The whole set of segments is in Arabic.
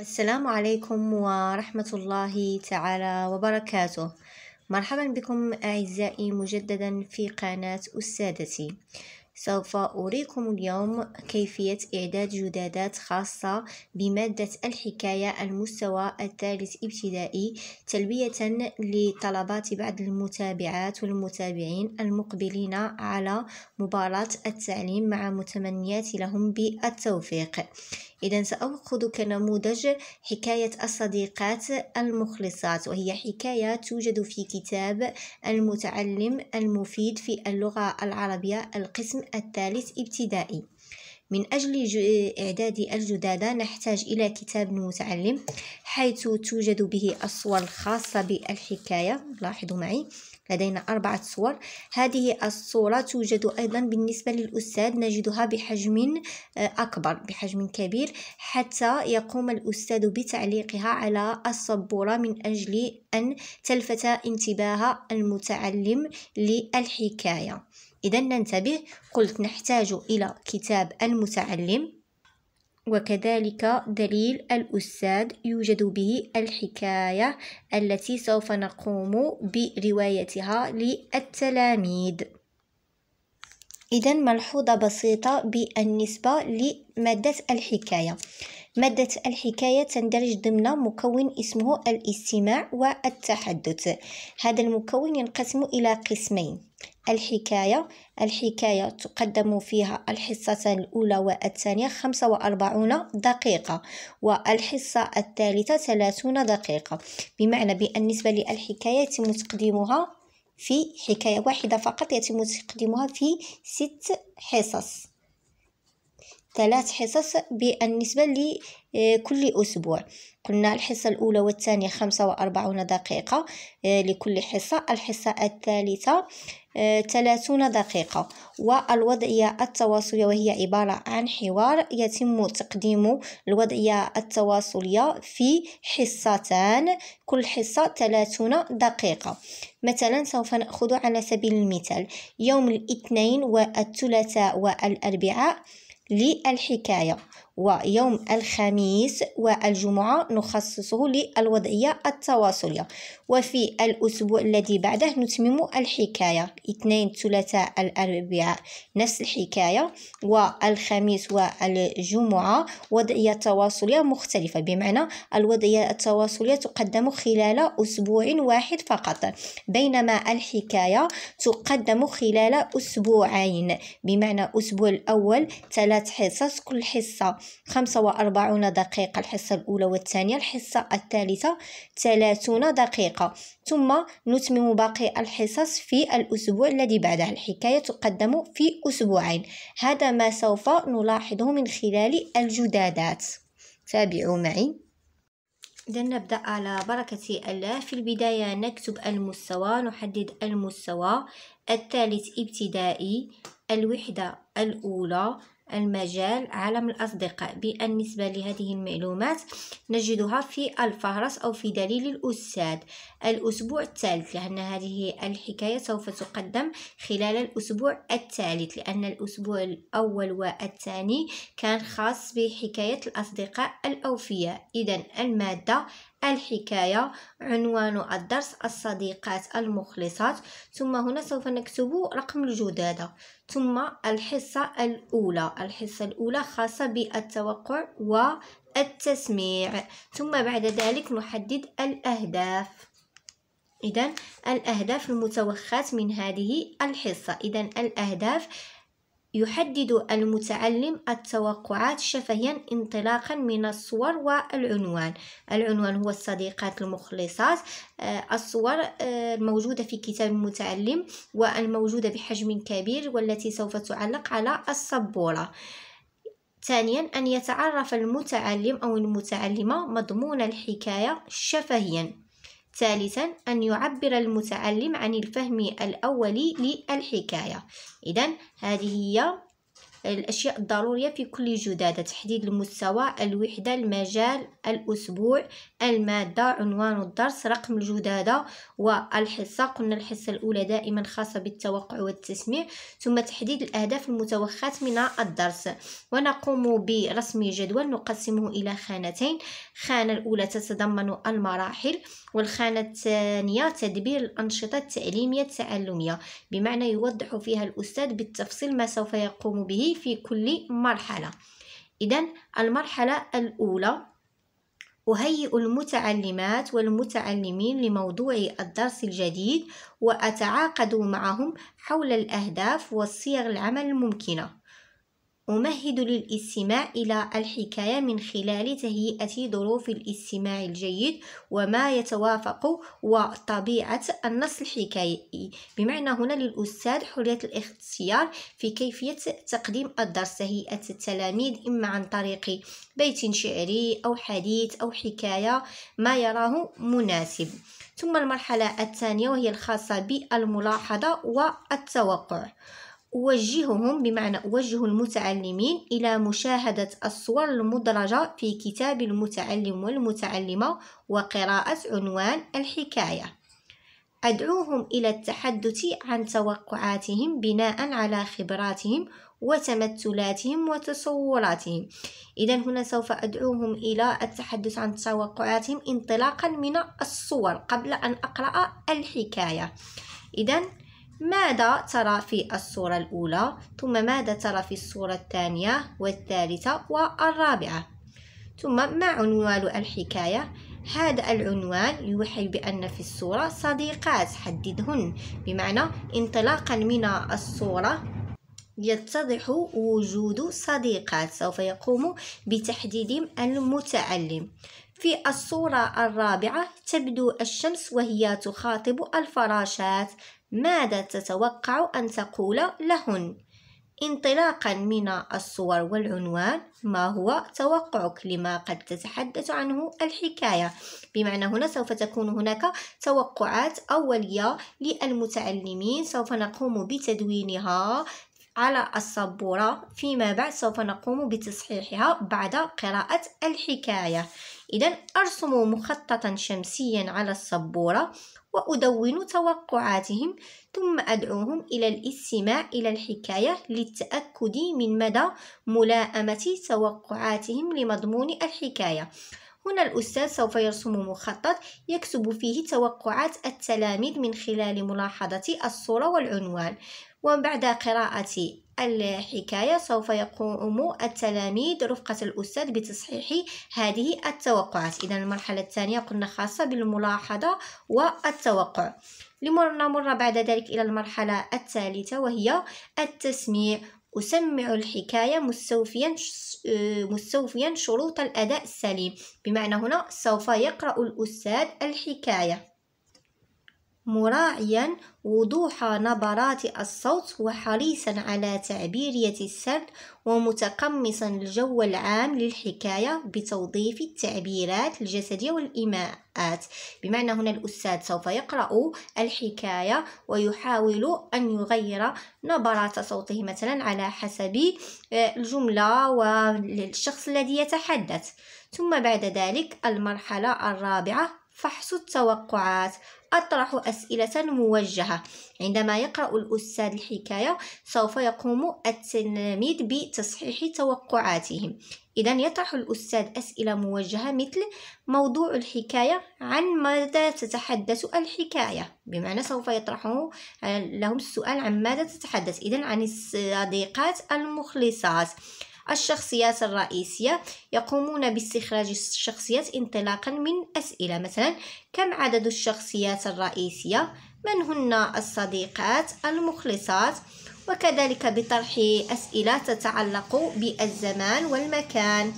السلام عليكم ورحمة الله تعالى وبركاته مرحبا بكم أعزائي مجددا في قناة أستاذتي سوف أريكم اليوم كيفية إعداد جدادات خاصة بمادة الحكاية المستوى الثالث ابتدائي تلبية لطلبات بعض المتابعات والمتابعين المقبلين على مباراة التعليم مع متمنياتي لهم بالتوفيق إذا سأخذ كنموذج حكاية الصديقات المخلصات وهي حكاية توجد في كتاب المتعلم المفيد في اللغة العربية القسم الثالث ابتدائي من أجل إعداد الجدادة نحتاج إلى كتاب متعلم حيث توجد به الصور الخاصة بالحكاية لاحظوا معي لدينا أربعة صور هذه الصورة توجد أيضا بالنسبة للأستاذ نجدها بحجم آه، أكبر بحجم كبير حتى يقوم الأستاذ بتعليقها على السبورة من أجل أن تلفت انتباه المتعلم للحكاية إذا ننتبه قلت نحتاج إلى كتاب المتعلم وكذلك دليل الأستاذ يوجد به الحكاية التي سوف نقوم بروايتها للتلاميذ إذا ملحوظة بسيطة بالنسبة لمادة الحكاية مادة الحكاية تندرج ضمن مكون اسمه الاستماع والتحدث هذا المكون ينقسم إلى قسمين الحكاية الحكاية تقدم فيها الحصتان الأولى والثانية خمسة وأربعون دقيقة والحصة الثالثة ثلاثون دقيقة بمعنى بأن بالنسبة للحكاية يتم تقديمها في حكاية واحدة فقط يتم تقديمها في ست حصص ثلاث حصص بالنسبة لكل آه، أسبوع قلنا الحصة الأولى والثانية خمسة وأربعون دقيقة آه، لكل حصة الحصة الثالثة آه، ثلاثون دقيقة والوضعية التواصلية وهي عبارة عن حوار يتم تقديم الوضعية التواصلية في حصتان كل حصة ثلاثون دقيقة مثلا سوف نأخذ على سبيل المثال يوم الاثنين والثلاثاء والأربعاء للحكاية ويوم الخميس والجمعة نخصصه للوضعية التواصلية وفي الأسبوع الذي بعده نتمم الحكاية اثنين ثلاثاء الأربعاء نفس الحكاية والخميس والجمعة وضعية تواصلية مختلفة بمعنى الوضعية التواصلية تقدم خلال أسبوع واحد فقط بينما الحكاية تقدم خلال أسبوعين بمعنى الأسبوع الأول ثلاث حصص كل حصة 45 دقيقة الحصة الأولى والثانية الحصة الثالثة 30 دقيقة ثم نتمم باقي الحصص في الأسبوع الذي بعدها الحكاية تقدم في أسبوعين هذا ما سوف نلاحظه من خلال الجدادات تابعوا معي إذا نبدأ على بركة الله في البداية نكتب المستوى نحدد المستوى الثالث ابتدائي الوحدة الأولى المجال عالم الأصدقاء بالنسبة لهذه المعلومات نجدها في الفهرس أو في دليل الأستاذ الأسبوع الثالث لأن هذه الحكاية سوف تقدم خلال الأسبوع الثالث لأن الأسبوع الأول والثاني كان خاص بحكاية الأصدقاء الأوفياء إذا المادة الحكاية عنوان الدرس الصديقات المخلصات ثم هنا سوف نكتب رقم الجدادة ثم الحصة الأولى الحصة الأولى خاصة بالتوقع والتسميع ثم بعد ذلك نحدد الأهداف إذا الأهداف المتوخات من هذه الحصة إذا الأهداف يحدد المتعلم التوقعات شفهيا انطلاقا من الصور والعنوان العنوان هو الصديقات المخلصات آه، الصور الموجودة آه، في كتاب المتعلم والموجودة بحجم كبير والتي سوف تعلق على السبورة ثانيا أن يتعرف المتعلم أو المتعلمة مضمون الحكاية شفهيا ثالثا أن يعبر المتعلم عن الفهم الأولي للحكاية إذا هذه هي الأشياء الضرورية في كل جدادة تحديد المستوى الوحدة المجال الأسبوع المادة عنوان الدرس رقم الجدادة والحصة قلنا الحصة الأولى دائما خاصة بالتوقع والتسميع ثم تحديد الأهداف المتوخاة من الدرس ونقوم برسم جدول نقسمه إلى خانتين خانة الأولى تتضمن المراحل والخانة الثانية تدبير الأنشطة التعليمية التعلمية بمعنى يوضح فيها الأستاذ بالتفصيل ما سوف يقوم به في كل مرحلة إذا المرحلة الأولى أهيئ المتعلمات والمتعلمين لموضوع الدرس الجديد وأتعاقد معهم حول الأهداف والصيغ العمل الممكنة أمهد للاستماع إلى الحكاية من خلال تهيئة ظروف الاستماع الجيد وما يتوافق وطبيعة النص الحكايي بمعنى هنا للأستاذ حرية الاختيار في كيفية تقديم الدرس تهيئة التلاميذ إما عن طريق بيت شعري أو حديث أو حكاية ما يراه مناسب ثم المرحلة الثانية وهي الخاصة بالملاحظة والتوقع أوجههم بمعنى أوجه المتعلمين إلى مشاهدة الصور المدرجة في كتاب المتعلم والمتعلمة وقراءة عنوان الحكاية أدعوهم إلى التحدث عن توقعاتهم بناء على خبراتهم وتمثلاتهم وتصوراتهم إذا هنا سوف أدعوهم إلى التحدث عن توقعاتهم انطلاقا من الصور قبل أن أقرأ الحكاية إذا ماذا ترى في الصورة الأولى ثم ماذا ترى في الصورة الثانية والثالثة والرابعة ثم ما عنوان الحكاية هذا العنوان يوحي بأن في الصورة صديقات حددهن بمعنى انطلاقا من الصورة يتضح وجود صديقات سوف يقوم بتحديد المتعلم في الصورة الرابعة تبدو الشمس وهي تخاطب الفراشات ماذا تتوقع أن تقول لهن؟ انطلاقا من الصور والعنوان ما هو توقعك لما قد تتحدث عنه الحكاية بمعنى هنا سوف تكون هناك توقعات أولية للمتعلمين سوف نقوم بتدوينها على السبورة فيما بعد سوف نقوم بتصحيحها بعد قراءة الحكاية إذا أرسموا مخططا شمسيا على السبورة وأدون توقعاتهم ثم أدعوهم إلى الاستماع إلى الحكاية للتأكد من مدى ملائمة توقعاتهم لمضمون الحكاية هنا الأستاذ سوف يرسم مخطط يكتب فيه توقعات التلاميذ من خلال ملاحظة الصورة والعنوان وبعد قراءة الحكاية سوف يقوم التلاميذ رفقة الأستاذ بتصحيح هذه التوقعات إذا المرحلة الثانية قلنا خاصة بالملاحظة والتوقع لنمر بعد ذلك إلى المرحلة الثالثة وهي التسميع أسمع الحكاية مستوفيا آه، مستوفيا شروط الأداء السليم بمعنى هنا سوف يقرأ الأستاذ الحكاية مراعيا وضوح نبرات الصوت وحريصا على تعبيرية السرد ومتقمصا الجو العام للحكاية بتوظيف التعبيرات الجسدية والإيماءات بمعنى هنا الأستاذ سوف يقرأ الحكاية ويحاول أن يغير نبرات صوته مثلا على حسب آه، الجملة والشخص الذي يتحدث ثم بعد ذلك المرحلة الرابعة فحص التوقعات أطرح أسئلة موجهة عندما يقرأ الأستاذ الحكاية سوف يقوم التلاميذ بتصحيح توقعاتهم إذا يطرح الأستاذ أسئلة موجهة مثل موضوع الحكاية عن ماذا تتحدث الحكاية بمعنى سوف يطرحه لهم السؤال عن ماذا تتحدث إذا عن الصديقات المخلصات الشخصيات الرئيسية يقومون باستخراج الشخصيات انطلاقا من أسئلة مثلا كم عدد الشخصيات الرئيسية من هن الصديقات المخلصات وكذلك بطرح أسئلة تتعلق بالزمان والمكان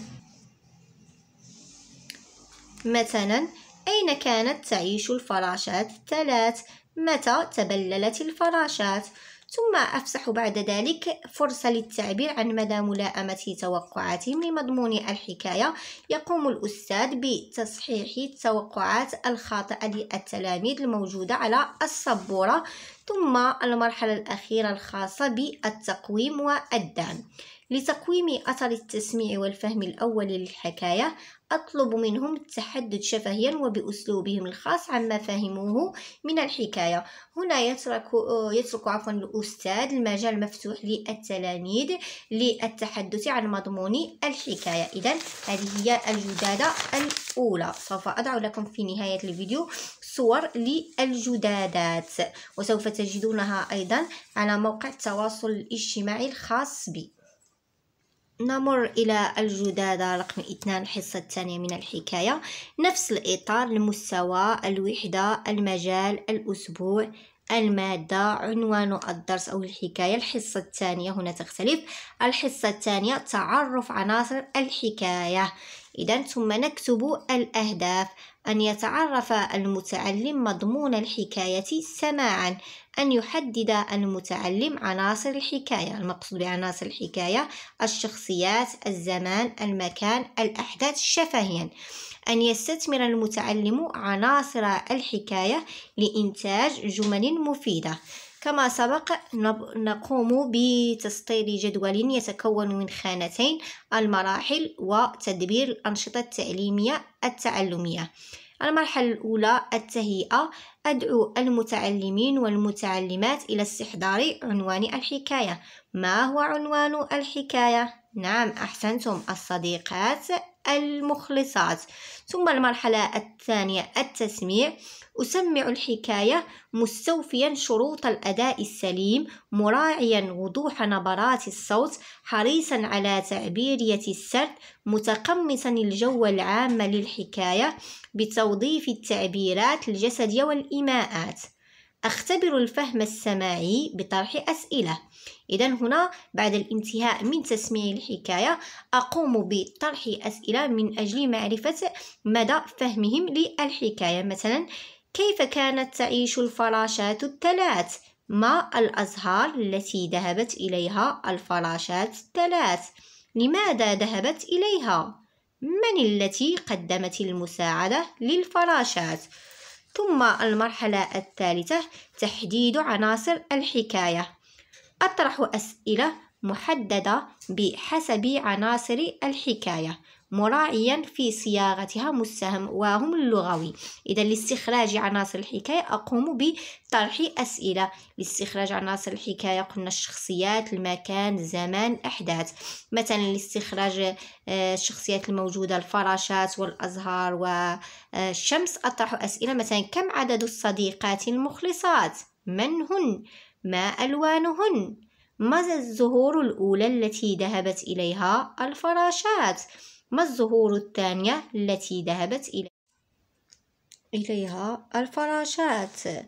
مثلا أين كانت تعيش الفراشات الثلاث؟ متى تبللت الفراشات؟ ثم أفسح بعد ذلك فرصة للتعبير عن مدى ملائمة توقعاتهم لمضمون الحكاية يقوم الأستاذ بتصحيح التوقعات الخاطئة للتلاميذ الموجودة على السبورة ثم المرحلة الأخيرة الخاصة بالتقويم والدعم لتقويم أثر التسميع والفهم الأول للحكاية أطلب منهم التحدث شفهيا وبأسلوبهم الخاص عما فهموه من الحكاية هنا يترك, يترك عفوا الأستاذ المجال مفتوح للتلاميذ للتحدث عن مضمون الحكاية إذا هذه هي الجدادة الأولى سوف أضع لكم في نهاية الفيديو صور للجدادات وسوف تجدونها أيضا على موقع التواصل الاجتماعي الخاص بي نمر إلى الجدادة رقم اثنان الحصة الثانية من الحكاية نفس الإطار المستوى الوحدة المجال الأسبوع المادة عنوان الدرس أو الحكاية الحصة الثانية هنا تختلف الحصة الثانية تعرف عناصر الحكاية إذا ثم نكتب الأهداف أن يتعرف المتعلم مضمون الحكاية سماعا أن يحدد المتعلم عناصر الحكاية المقصود بعناصر الحكاية الشخصيات الزمان المكان الأحداث شفهيا أن يستثمر المتعلم عناصر الحكاية لإنتاج جمل مفيدة كما سبق نقوم بتسطير جدول يتكون من خانتين المراحل وتدبير الأنشطة التعليمية التعلمية المرحلة الأولى التهيئة أدعو المتعلمين والمتعلمات إلى استحضار عنوان الحكاية ما هو عنوان الحكاية؟ نعم أحسنتم الصديقات المخلصات ثم المرحلة الثانية التسميع أسمع الحكاية مستوفيا شروط الأداء السليم مراعيا وضوح نبرات الصوت حريصا على تعبيرية السرد متقمصا الجو العام للحكاية بتوظيف التعبيرات الجسدية والإيماءات أختبر الفهم السماعي بطرح أسئلة إذا هنا بعد الانتهاء من تسميع الحكاية أقوم بطرح أسئلة من أجل معرفة مدى فهمهم للحكاية مثلا كيف كانت تعيش الفراشات الثلاث؟ ما الأزهار التي ذهبت إليها الفراشات الثلاث؟ لماذا ذهبت إليها؟ من التي قدمت المساعدة للفراشات؟ ثم المرحلة الثالثة تحديد عناصر الحكاية أطرح أسئلة محددة بحسب عناصر الحكاية مراعيا في صياغتها مستهم وهم اللغوي إذا لاستخراج عناصر الحكاية أقوم بطرح أسئلة لاستخراج عناصر الحكاية قلنا الشخصيات المكان زمان الأحداث مثلا لاستخراج آه، الشخصيات الموجودة الفراشات والأزهار والشمس آه، أطرح أسئلة مثلا كم عدد الصديقات المخلصات من هن ما ألوانهن؟ ماذا الزهور الأولى التي ذهبت إليها الفراشات؟ ما الزهور الثانية التي ذهبت إليها الفراشات؟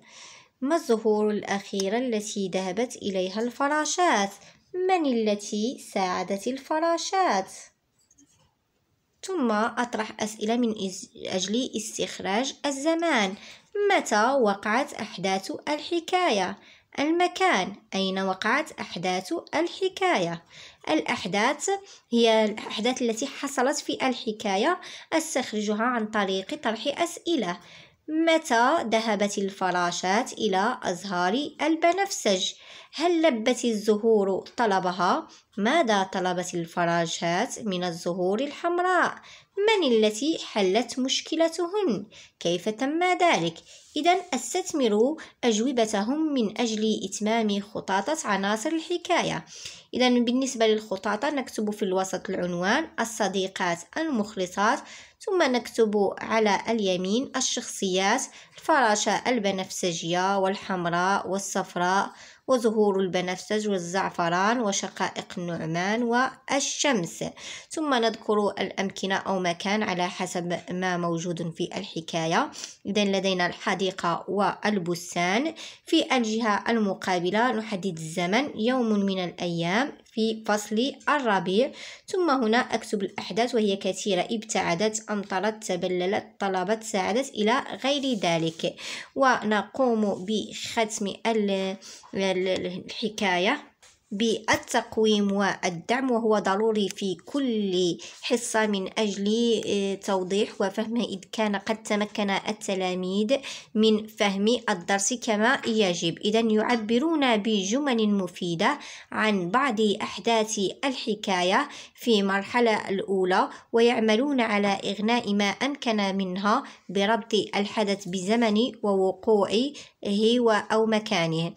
ما الزهور الأخيرة التي ذهبت إليها الفراشات؟ من التي ساعدت الفراشات؟ ثم أطرح أسئلة من أجل استخراج الزمان متى وقعت أحداث الحكاية؟ المكان أين وقعت أحداث الحكاية الأحداث هي الأحداث التي حصلت في الحكاية أستخرجها عن طريق طرح أسئلة متى ذهبت الفراشات إلى أزهار البنفسج؟ هل لبت الزهور طلبها؟ ماذا طلبت الفراشات من الزهور الحمراء؟ من التي حلت مشكلتهن؟ كيف تم ذلك؟ إذا استثمروا أجوبتهم من أجل إتمام خطاطة عناصر الحكاية إذا بالنسبة للخطاطة نكتب في الوسط العنوان الصديقات المخلصات ثم نكتب على اليمين الشخصيات الفراشة البنفسجية والحمراء والصفراء وزهور البنفسج والزعفران وشقائق النعمان والشمس ثم نذكر الأمكنة أو مكان على حسب ما موجود في الحكاية إذا لدينا الحديقة والبستان في الجهة المقابلة نحدد الزمن يوم من الأيام في فصل الربيع ثم هنا أكتب الأحداث وهي كثيرة ابتعدت أمطرت تبللت طلبت ساعدت إلى غير ذلك ونقوم بختم الحكاية بالتقويم والدعم وهو ضروري في كل حصة من أجل آه، توضيح وفهم إذ كان قد تمكن التلاميذ من فهم الدرس كما يجب إذا يعبرون بجمل مفيدة عن بعض أحداث الحكاية في المرحلة الأولى ويعملون على إغناء ما أمكن منها بربط الحدث بزمن ووقوعه أو مكانه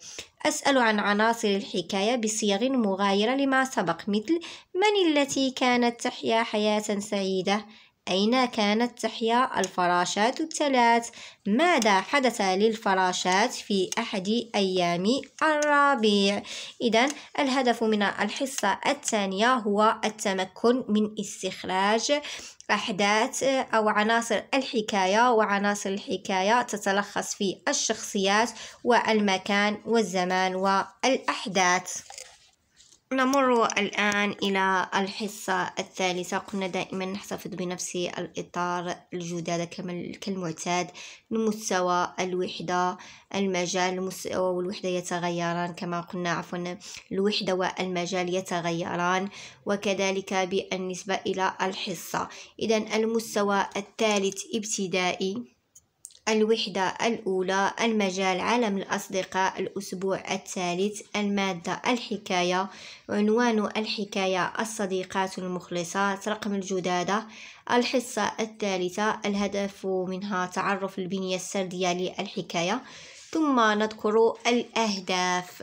أسأل عن عناصر الحكاية بصيغ مغايرة لما سبق مثل من التي كانت تحيا حياة سعيدة أين كانت تحيا الفراشات الثلاث؟ ماذا حدث للفراشات في أحد أيام الربيع؟ إذا الهدف من الحصة الثانية هو التمكن من استخراج أحداث أو عناصر الحكاية وعناصر الحكاية تتلخص في الشخصيات والمكان والزمان والأحداث نمر الآن إلى الحصة الثالثة قلنا دائما نحتفظ بنفس الإطار الجداد كالمعتاد المستوى الوحدة المجال المستوى والوحدة يتغيران كما قلنا عفوا الوحدة والمجال يتغيران وكذلك بالنسبة إلى الحصة إذا المستوى الثالث ابتدائي الوحدة الأولى المجال عالم الأصدقاء الأسبوع الثالث المادة الحكاية عنوان الحكاية الصديقات المخلصات رقم الجدادة الحصة الثالثة الهدف منها تعرف البنية السردية للحكاية ثم نذكر الأهداف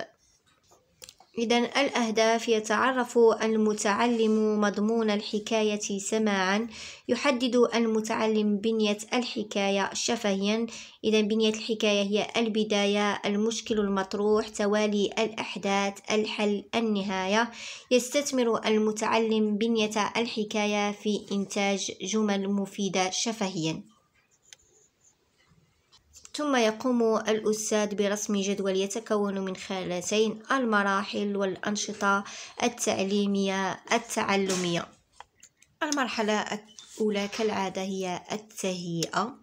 إذا الأهداف يتعرف المتعلم مضمون الحكاية سماعا يحدد المتعلم بنية الحكاية شفهيا إذا بنية الحكاية هي البداية المشكل المطروح توالي الأحداث الحل النهاية يستثمر المتعلم بنية الحكاية في إنتاج جمل مفيدة شفهيا ثم يقوم الأستاذ برسم جدول يتكون من خانتين المراحل والأنشطة التعليمية التعلمية المرحلة الأولى كالعادة هي التهيئة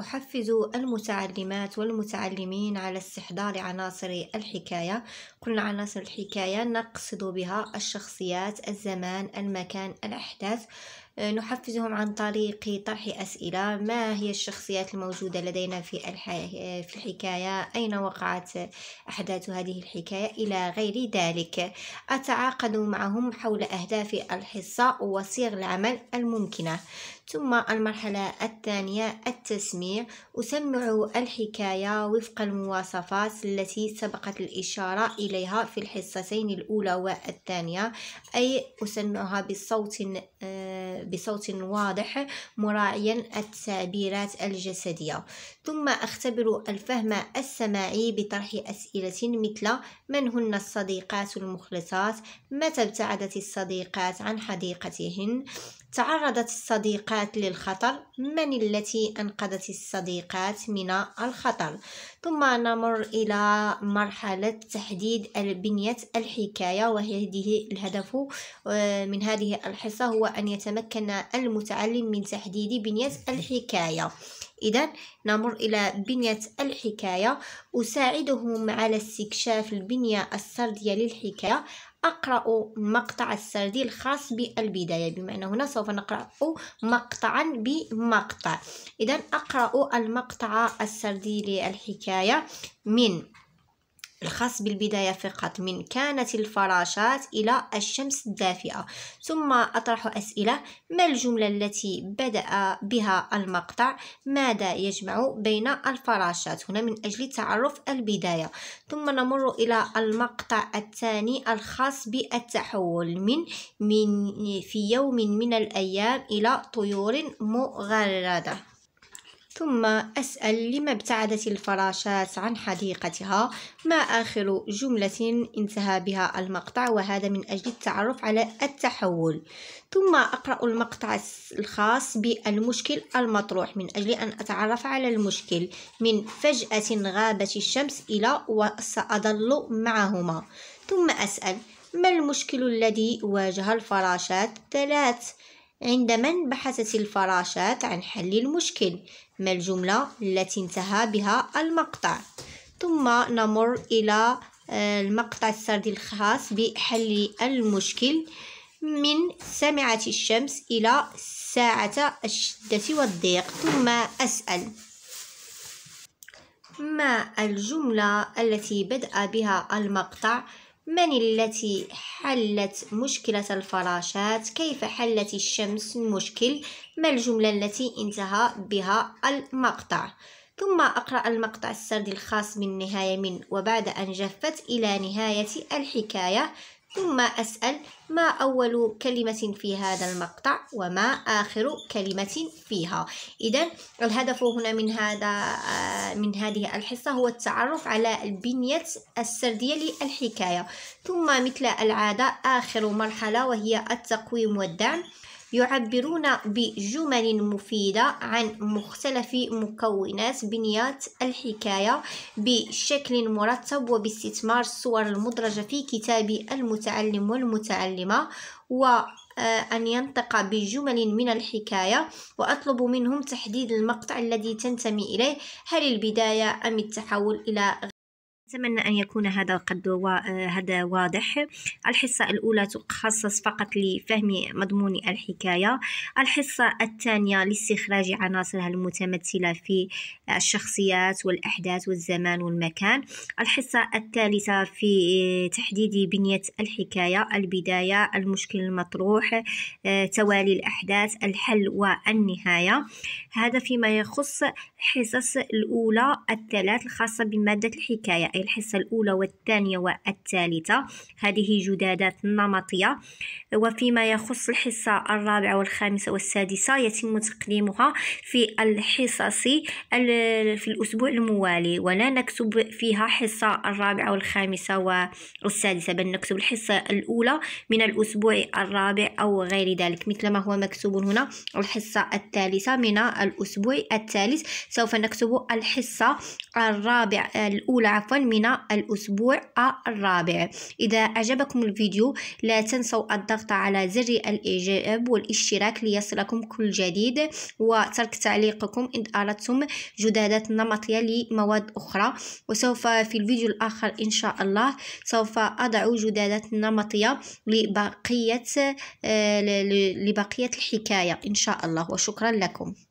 أحفز المتعلمات والمتعلمين على استحضار عناصر الحكاية قلنا عناصر الحكاية نقصد بها الشخصيات الزمان المكان الأحداث أه، نحفزهم عن طريق طرح أسئلة ما هي الشخصيات الموجودة لدينا في, الحي... في الحكاية أين وقعت أحداث هذه الحكاية إلى غير ذلك أتعاقد معهم حول أهداف الحصة وصيغ العمل الممكنة ثم المرحلة الثانية التسميع أسمع الحكاية وفق المواصفات التي سبقت الإشارة إليها في الحصتين الأولى والثانية أي أسمعها بصوت آه، بصوت واضح مراعيا التعبيرات الجسدية ثم أختبر الفهم السماعي بطرح أسئلة مثل من هن الصديقات المخلصات متى ابتعدت الصديقات عن حديقتهن تعرضت الصديقات للخطر من التي أنقذت الصديقات من الخطر ثم نمر إلى مرحلة تحديد بنية الحكاية وهذه الهدف آه، من هذه الحصة هو أن يتمكن المتعلم من تحديد بنية الحكاية إذا نمر إلى بنية الحكاية أساعدهم على استكشاف البنية السردية للحكاية أقرأ مقطع السردي الخاص بالبداية بما أن هنا سوف نقرأ مقطعا بمقطع إذا أقرأ المقطع السردي للحكاية من الخاص بالبداية فقط من كانت الفراشات إلى الشمس الدافئة ثم أطرح أسئلة ما الجملة التي بدأ بها المقطع ماذا يجمع بين الفراشات هنا من أجل تعرف البداية ثم نمر إلى المقطع الثاني الخاص بالتحول من, من في يوم من الأيام إلى طيور مغردة ثم أسأل لما ابتعدت الفراشات عن حديقتها ما آخر جملة انتهى بها المقطع وهذا من أجل التعرف على التحول ثم أقرأ المقطع الخاص بالمشكل المطروح من أجل أن أتعرف على المشكل من فجأة غابت الشمس إلى وسأظل معهما ثم أسأل ما المشكل الذي واجه الفراشات ثلاث عندما بحثت الفراشات عن حل المشكل ما الجملة التي انتهى بها المقطع ثم نمر إلى آه، المقطع السردي الخاص بحل المشكل من سمعة الشمس إلى ساعة الشدة والضيق ثم أسأل ما الجملة التي بدأ بها المقطع من التي حلت مشكلة الفراشات كيف حلت الشمس المشكل ما الجملة التي انتهى بها المقطع ثم أقرأ المقطع السردي الخاص بالنهاية من وبعد أن جفت إلى نهاية الحكاية ثم أسأل ما أول كلمة في هذا المقطع وما آخر كلمة فيها إذا الهدف هنا من هذا آه، من هذه الحصة هو التعرف على البنية السردية للحكاية ثم مثل العادة آخر مرحلة وهي التقويم والدعم يعبرون بجمل مفيدة عن مختلف مكونات بنيات الحكاية بشكل مرتب وباستثمار الصور المدرجة في كتاب المتعلم والمتعلمة و آه، أن ينطق بجمل من الحكاية وأطلب منهم تحديد المقطع الذي تنتمي إليه هل البداية أم التحول إلى أتمنى أن يكون هذا قد آه، هذا واضح الحصة الأولى تخصص فقط لفهم مضمون الحكاية الحصة الثانية لاستخراج عناصرها المتمثلة في الشخصيات والأحداث والزمان والمكان الحصة الثالثة في تحديد بنية الحكاية البداية المشكل المطروح آه، توالي الأحداث الحل والنهاية هذا فيما يخص الحصص الأولى الثلاث الخاصة بمادة الحكاية الحصة الأولى والثانية والثالثة هذه جدادات نمطية وفيما يخص الحصة الرابعة والخامسة والسادسة يتم تقديمها في الحصص في الأسبوع الموالي ولا نكتب فيها حصة الرابعة والخامسة والسادسة بل نكتب الحصة الأولى من الأسبوع الرابع أو غير ذلك مثل ما هو مكتوب هنا الحصة الثالثة من الأسبوع الثالث سوف نكتب الحصة الرابع الأولى عفوا من الأسبوع الرابع إذا أعجبكم الفيديو لا تنسوا الضغط على زر الإعجاب والاشتراك ليصلكم كل جديد وترك تعليقكم إن أردتم جدادات نمطية لمواد أخرى وسوف في الفيديو الآخر إن شاء الله سوف أضع جدادات نمطية لبقية آه، لبقية الحكاية إن شاء الله وشكرا لكم